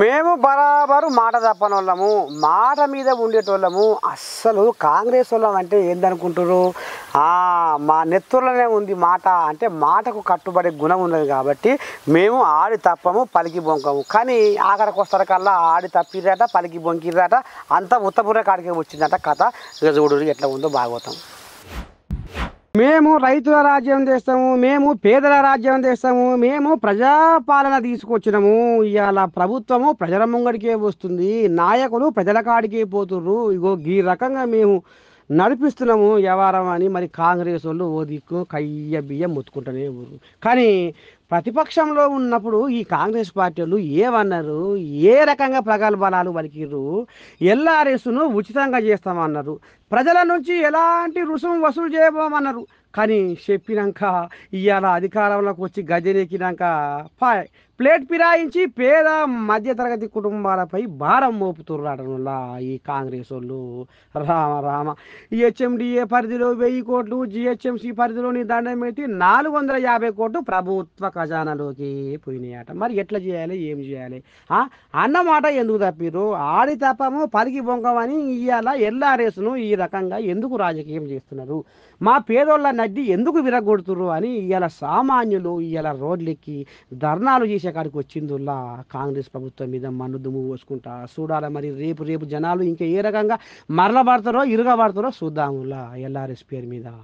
మేము బరాబరు మాట తప్పని వాళ్ళము మాట మీద ఉండేటోళ్ళము అస్సలు కాంగ్రెస్ వాళ్ళం అంటే ఏందనుకుంటారు మా నెత్తులనే ఉంది మాట అంటే మాటకు కట్టుబడే గుణం ఉన్నది కాబట్టి మేము ఆడి తప్పము పలికి బొంకము కానీ ఆఖరికి వస్తారకల్లా ఆడి తప్పిరాట పలికి బొంకిరాట అంత ఉత్తపూర్వ కాడికి వచ్చిందట కథ చూడు ఎట్లా ఉందో భాగవతం మేము రైతుల రాజ్యం చేస్తాము మేము పేదల రాజ్యం చేస్తాము మేము ప్రజాపాలన తీసుకొచ్చినాము ఇవాళ ప్రభుత్వము ప్రజల ముంగడికే వస్తుంది నాయకులు ప్రజల కాడికే పోతుర్రు ఇగో ఈ రకంగా మేము నడిపిస్తున్నాము వ్యవహారం అని మరి కాంగ్రెస్ వాళ్ళు ఓ దిక్కు కయ్య బియ్యం ముత్తుకుంటూనే ఊరు కానీ ప్రతిపక్షంలో ఉన్నప్పుడు ఈ కాంగ్రెస్ పార్టీలు ఏమన్నారు ఏ రకంగా ప్రగల్భాలు పలికిర్రు ఎల్ఆర్ఎస్ను ఉచితంగా చేస్తామన్నారు ప్రజల నుంచి ఎలాంటి రుసుము వసూలు చేయబోమన్నారు కానీ చెప్పినాక ఇవాళ అధికారంలోకి వచ్చి గజనెక్కినాక ప్లేట్ పిరాయించి పేద మధ్యతరగతి కుటుంబాలపై భారం మోపుతుర్రాటంలా ఈ కాంగ్రెస్ వాళ్ళు రామ రామ ఈ హెచ్ఎండిఏ పరిధిలో వెయ్యి కోట్లు జిహెచ్ఎంసీ పరిధిలోని దండం పెట్టి నాలుగు వందల యాభై కోట్లు ప్రభుత్వ ఖజానాలోకి పోయినాయట మరి ఎట్లా చేయాలి ఏం చేయాలి అన్నమాట ఎందుకు తప్పిరు ఆడి తప్పము పలికి బొంగమని ఇవాళ ఎల్ఆర్ఎస్ను ఈ రకంగా ఎందుకు రాజకీయం చేస్తున్నారు మా పేదోళ్ళ నడ్డి ఎందుకు విరగొడుతురు అని ఇవాళ సామాన్యులు ఇవాళ రోడ్లెక్కి ధర్నాలు చేసే కాడికి వచ్చిందుల్లా కాంగ్రెస్ ప్రభుత్వం మీద మన్ను దుమ్ము పోసుకుంటా చూడాల మరి రేపు రేపు జనాలు ఇంకా ఏ రకంగా మరలబడతారో ఇరగబడతారో చూద్దాములా ఎల్ఆర్ఎస్ పేరు మీద